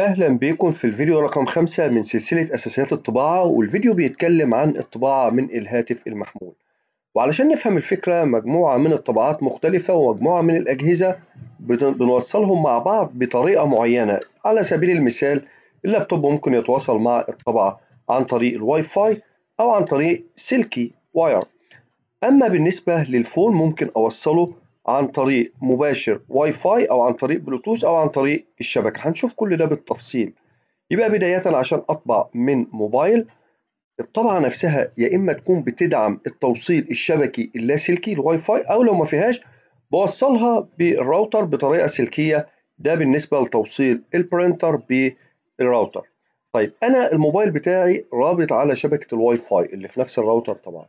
أهلا بيكم في الفيديو رقم خمسة من سلسلة أساسيات الطباعة والفيديو بيتكلم عن الطباعة من الهاتف المحمول وعلشان نفهم الفكرة مجموعة من الطبعات مختلفة ومجموعة من الأجهزة بنوصلهم مع بعض بطريقة معينة على سبيل المثال اللابتوب ممكن يتواصل مع الطبعة عن طريق الواي فاي أو عن طريق سلكي واير أما بالنسبة للفون ممكن أوصله عن طريق مباشر واي فاي او عن طريق بلوتوث او عن طريق الشبكه هنشوف كل ده بالتفصيل يبقى بدايه عشان اطبع من موبايل الطبعه نفسها يا اما تكون بتدعم التوصيل الشبكي اللاسلكي الواي فاي او لو ما فيهاش بوصلها بالراوتر بطريقه سلكيه ده بالنسبه لتوصيل البرينتر بالراوتر طيب انا الموبايل بتاعي رابط على شبكه الواي فاي اللي في نفس الراوتر طبعا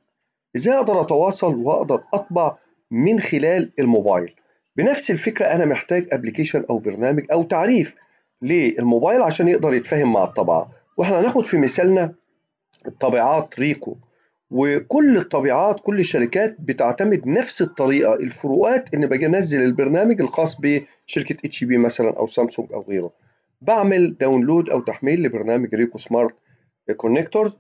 ازاي اقدر اتواصل واقدر اطبع من خلال الموبايل بنفس الفكره انا محتاج ابلكيشن او برنامج او تعريف للموبايل عشان يقدر يتفاهم مع الطبعه واحنا هناخد في مثالنا الطابعات ريكو وكل الطبيعات كل الشركات بتعتمد نفس الطريقه الفروقات ان باجي انزل البرنامج الخاص بشركه اتش بي مثلا او سامسونج او غيره بعمل داونلود او تحميل لبرنامج ريكو سمارت كونكتورز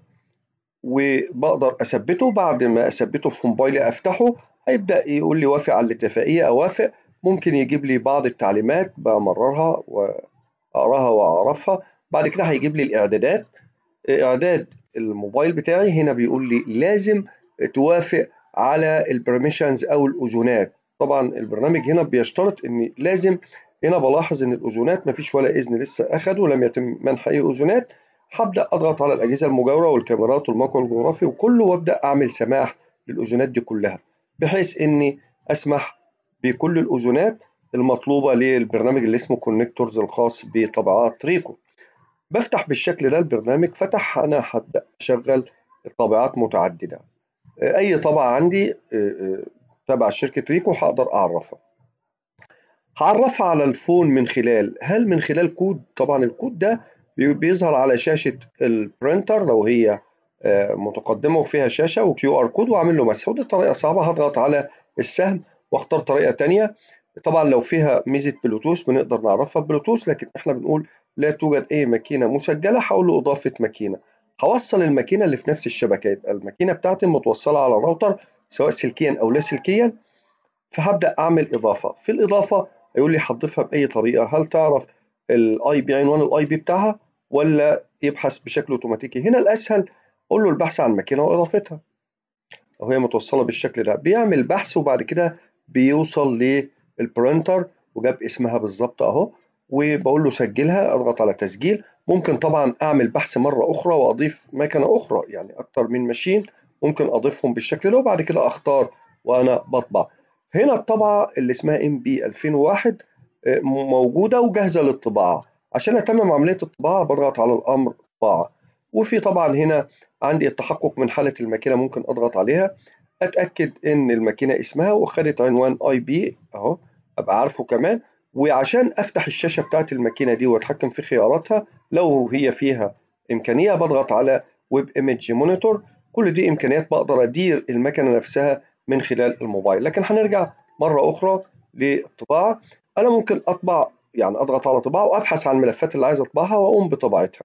وبقدر اثبته بعد ما اثبته في موبايلي افتحه هيبدا يقول لي وافق على الاتفاقيه اوافق ممكن يجيب لي بعض التعليمات بمررها واقراها واعرفها بعد كده هيجيب لي الاعدادات اعداد الموبايل بتاعي هنا بيقول لي لازم توافق على البرميشنز او الاذونات طبعا البرنامج هنا بيشترط ان لازم هنا بلاحظ ان الاذونات مفيش ولا اذن لسه اخده ولم يتم منح اي اذونات هبدا اضغط على الاجهزه المجاوره والكاميرات والمقر الجغرافي وكله وابدا اعمل سماح للاذونات دي كلها بحيث اني اسمح بكل الاذونات المطلوبه للبرنامج اللي اسمه كونكتورز الخاص بطبعات ريكو بفتح بالشكل ده البرنامج فتح انا هبدا اشغل طابعات متعدده اي طبعه عندي آه، آه، تبع شركه ريكو هقدر اعرفها هعرفها على الفون من خلال هل من خلال كود طبعا الكود ده بيظهر على شاشه البرينتر لو هي آه، متقدمه وفيها شاشه وكيو ار كود واعمل له مسح ودي طريقه صعبه هضغط على السهم واختار طريقه ثانيه طبعا لو فيها ميزه بلوتوث بنقدر نعرفها بلوتوث لكن احنا بنقول لا توجد اي ماكينه مسجله هقول له اضافه ماكينه هوصل الماكينه اللي في نفس الشبكه يبقى الماكينه بتاعتي متوصله على الراوتر سواء سلكيا او لا سلكيا فهبدا اعمل اضافه في الاضافه هيقول لي هتضيفها باي طريقه هل تعرف الاي بي عنوان الاي بي بتاعها ولا يبحث بشكل اوتوماتيكي هنا الاسهل قول له البحث عن ماكينه واضافتها هي متوصله بالشكل ده بيعمل بحث وبعد كده بيوصل للبرنتر وجاب اسمها بالظبط اهو وبقول له سجلها اضغط على تسجيل ممكن طبعا اعمل بحث مره اخرى واضيف مكنه اخرى يعني اكتر من ماشين ممكن اضيفهم بالشكل ده وبعد كده اختار وانا بطبع هنا الطبعه اللي اسمها ام بي 2001 آه، موجوده وجاهزه للطباعه عشان اتمم عمليه الطباعه بضغط على الامر طباعه وفي طبعا هنا عندي التحقق من حالة الماكينة ممكن أضغط عليها أتأكد إن الماكينة اسمها وخدت عنوان أي بي أهو أبقى عارفه كمان وعشان أفتح الشاشة بتاعت الماكينة دي وأتحكم في خياراتها لو هي فيها إمكانية بضغط على ويب إيمج مونيتور كل دي إمكانيات بقدر أدير المكنة نفسها من خلال الموبايل لكن هنرجع مرة أخرى للطباعة أنا ممكن أطبع يعني أضغط على طباعة وأبحث عن الملفات اللي عايز أطبعها وأقوم بطباعتها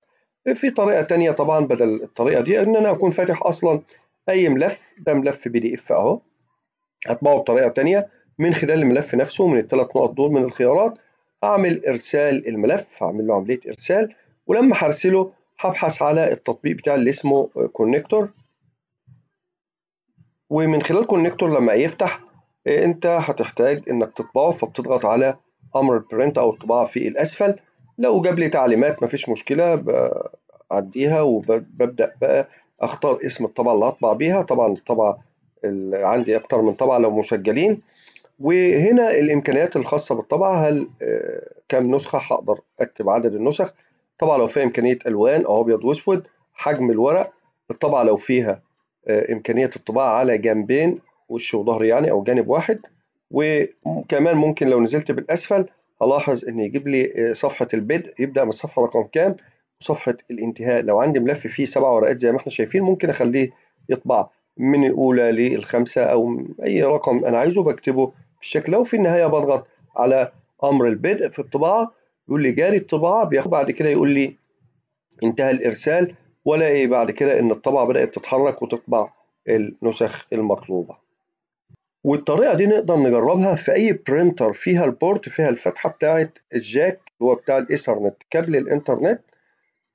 في طريقه تانية طبعا بدل الطريقه دي ان انا اكون فاتح اصلا اي ملف ده ملف بي دي اف اهو هطبعه بطريقه تانية من خلال الملف نفسه من الثلاث نقط دول من الخيارات هعمل ارسال الملف هعمل له عمليه ارسال ولما هرسله هبحث على التطبيق بتاع اللي اسمه كونكتور ومن خلال كونكتور لما يفتح إيه، انت هتحتاج انك تطبعه فبتضغط على امر البرنت او الطباعه في الاسفل لو جاب لي تعليمات مفيش مشكلة بعديها وببدأ بقى أختار اسم الطبعة اللي هطبع بيها طبعا الطبعة عندي أكتر من طبعة لو مسجلين وهنا الإمكانيات الخاصة بالطبعة هل آه، كم نسخة هقدر أكتب عدد النسخ طبعا لو فيها إمكانية ألوان أو أبيض وأسود حجم الورق الطبعة لو فيها آه، إمكانية الطباعة على جنبين وش وظهر يعني أو جانب واحد وكمان ممكن لو نزلت بالأسفل هلاحظ ان يجيب لي آه، صفحه البدء يبدا من الصفحه رقم كام وصفحه الانتهاء لو عندي ملف فيه سبع ورقات زي ما احنا شايفين ممكن اخليه يطبع من الاولى للخمسه او اي رقم انا عايزه بكتبه بالشكل ده وفي النهايه بضغط على امر البدء في الطباعه يقول لي جاري الطباعه بياخد بعد كده يقول لي انتهى الارسال ولا ايه بعد كده ان الطبعه بدات تتحرك وتطبع النسخ المطلوبه والطريقه دي نقدر نجربها في اي برينتر فيها البورت فيها الفتحه بتاعه الجاك اللي هو بتاع الايثرنت كابل الانترنت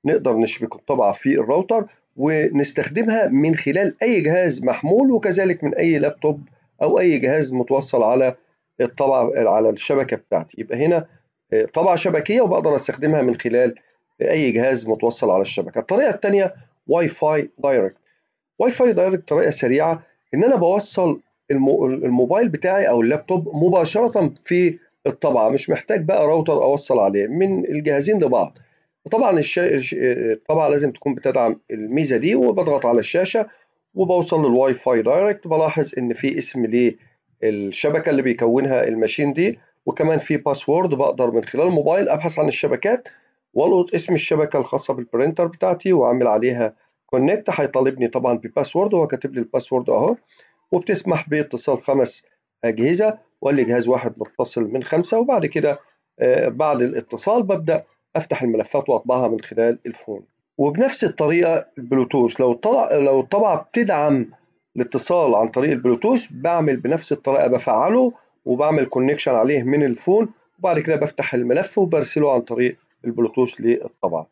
نقدر نشبك الطبعه في الراوتر ونستخدمها من خلال اي جهاز محمول وكذلك من اي لابتوب او اي جهاز متوصل على الطبعه على الشبكه بتاعتي يبقى هنا آه، طبعه شبكيه وبقدر استخدمها من خلال اي جهاز متوصل على الشبكه الطريقه الثانيه واي فاي دايركت واي فاي دايركت طريقه سريعه ان انا بوصل الموبايل بتاعي او اللابتوب مباشره في الطبعه مش محتاج بقى راوتر اوصل عليه من الجهازين لبعض طبعا الطبعه لازم تكون بتدعم الميزه دي وبضغط على الشاشه وبوصل للواي فاي دايركت بلاحظ ان في اسم للشبكه اللي بيكونها الماشين دي وكمان في باسورد بقدر من خلال الموبايل ابحث عن الشبكات والقط اسم الشبكه الخاصه بالبرينتر بتاعتي واعمل عليها كونكت هيطالبني طبعا بباسورد وهو كاتب لي الباسورد اهو وبتسمح باتصال خمس أجهزة ولا جهاز واحد متصل من خمسة وبعد كده آه، بعد الاتصال ببدأ أفتح الملفات وأطبعها من خلال الفون وبنفس الطريقة البلوتوث لو الطبعة لو الطبعة بتدعم الاتصال عن طريق البلوتوث بعمل بنفس الطريقة بفعله وبعمل كونكشن عليه من الفون وبعد كده بفتح الملف وبرسله عن طريق البلوتوث للطبعة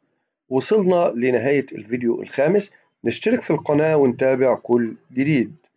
وصلنا لنهاية الفيديو الخامس نشترك في القناة ونتابع كل جديد